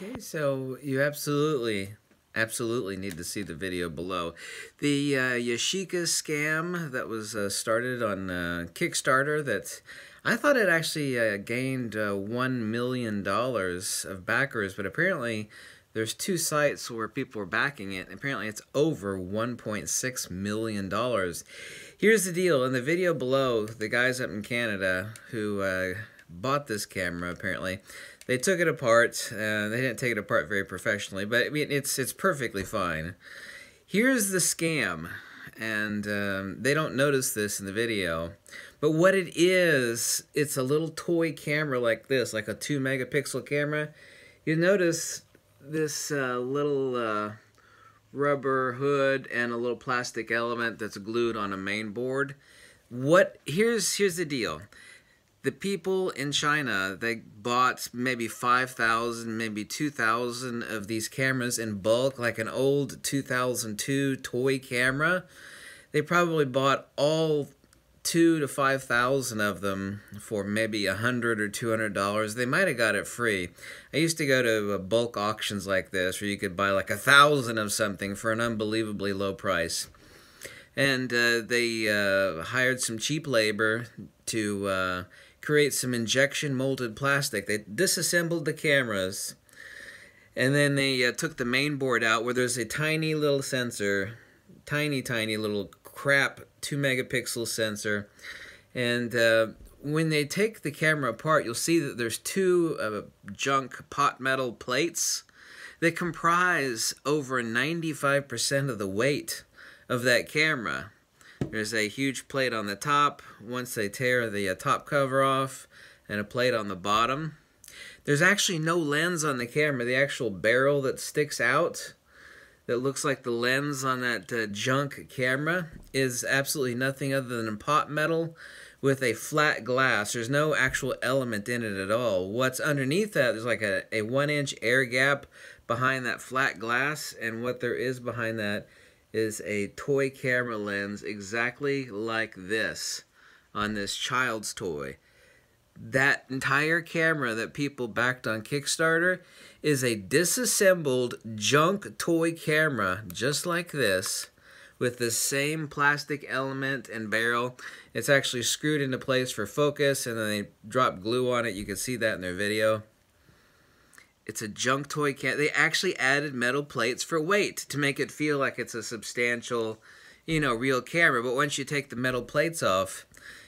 Okay, so you absolutely, absolutely need to see the video below. The uh, scam that was uh, started on uh, Kickstarter that I thought it actually uh, gained uh, $1 million of backers, but apparently there's two sites where people are backing it, and apparently it's over $1.6 million. Here's the deal. In the video below, the guys up in Canada who uh, bought this camera, apparently. They took it apart. Uh, they didn't take it apart very professionally, but I mean, it's, it's perfectly fine. Here's the scam, and um, they don't notice this in the video, but what it is, it's a little toy camera like this, like a 2 megapixel camera. You notice this uh, little... Uh, rubber hood and a little plastic element that's glued on a main board. What here's here's the deal the people in China they bought maybe 5,000 maybe 2,000 of these cameras in bulk like an old 2002 toy camera they probably bought all 2 to 5,000 of them for maybe a 100 or 200 dollars they might have got it free i used to go to uh, bulk auctions like this where you could buy like a thousand of something for an unbelievably low price and uh, they uh, hired some cheap labor to uh, create some injection molded plastic. They disassembled the cameras, and then they uh, took the main board out where there's a tiny little sensor, tiny, tiny little crap 2 megapixel sensor. And uh, when they take the camera apart, you'll see that there's two uh, junk pot metal plates that comprise over 95% of the weight of that camera. There's a huge plate on the top once they tear the uh, top cover off and a plate on the bottom. There's actually no lens on the camera. The actual barrel that sticks out that looks like the lens on that uh, junk camera is absolutely nothing other than pot metal with a flat glass. There's no actual element in it at all. What's underneath that, there's like a, a one inch air gap behind that flat glass and what there is behind that is a toy camera lens exactly like this on this child's toy. That entire camera that people backed on Kickstarter is a disassembled junk toy camera just like this with the same plastic element and barrel. It's actually screwed into place for focus and then they drop glue on it. You can see that in their video. It's a junk toy can. They actually added metal plates for weight to make it feel like it's a substantial, you know, real camera. But once you take the metal plates off,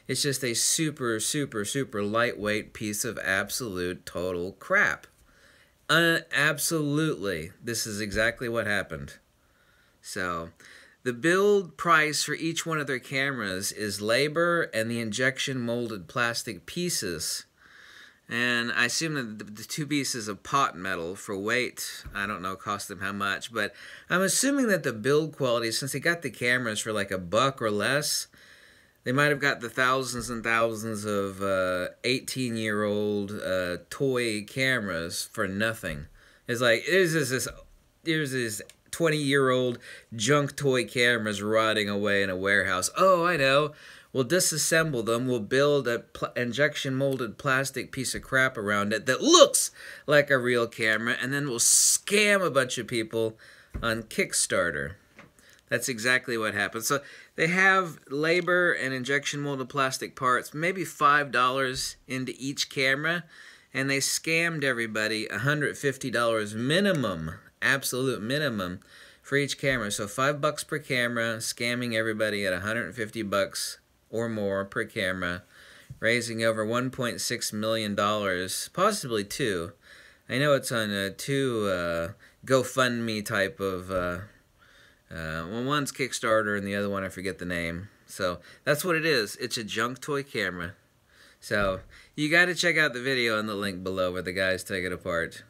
it's just a super, super, super lightweight piece of absolute total crap. Uh, absolutely. This is exactly what happened. So, the build price for each one of their cameras is labor and the injection molded plastic pieces and I assume that the two pieces of pot metal for weight, I don't know, cost them how much, but I'm assuming that the build quality, since they got the cameras for like a buck or less, they might have got the thousands and thousands of uh, 18 year old uh, toy cameras for nothing. It's like, there's this, there's this 20 year old junk toy cameras rotting away in a warehouse. Oh, I know. We'll disassemble them. We'll build a injection molded plastic piece of crap around it that looks like a real camera, and then we'll scam a bunch of people on Kickstarter. That's exactly what happened. So they have labor and injection molded plastic parts, maybe $5 into each camera, and they scammed everybody $150 minimum, absolute minimum, for each camera. So 5 bucks per camera, scamming everybody at 150 bucks or more per camera, raising over $1.6 million, possibly two. I know it's on a two uh, GoFundMe type of, uh, uh, well, one's Kickstarter and the other one I forget the name. So that's what it is. It's a junk toy camera. So you got to check out the video in the link below where the guys take it apart.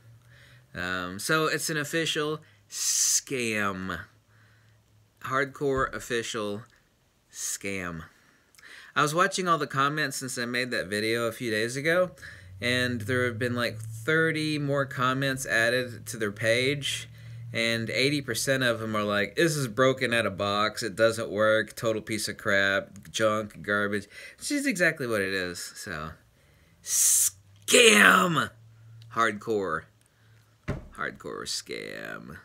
Um, so it's an official scam. Hardcore official scam. I was watching all the comments since I made that video a few days ago, and there have been like 30 more comments added to their page, and 80% of them are like, this is broken out of box, it doesn't work, total piece of crap, junk, garbage. This is exactly what it is, so. Scam! Hardcore. Hardcore scam.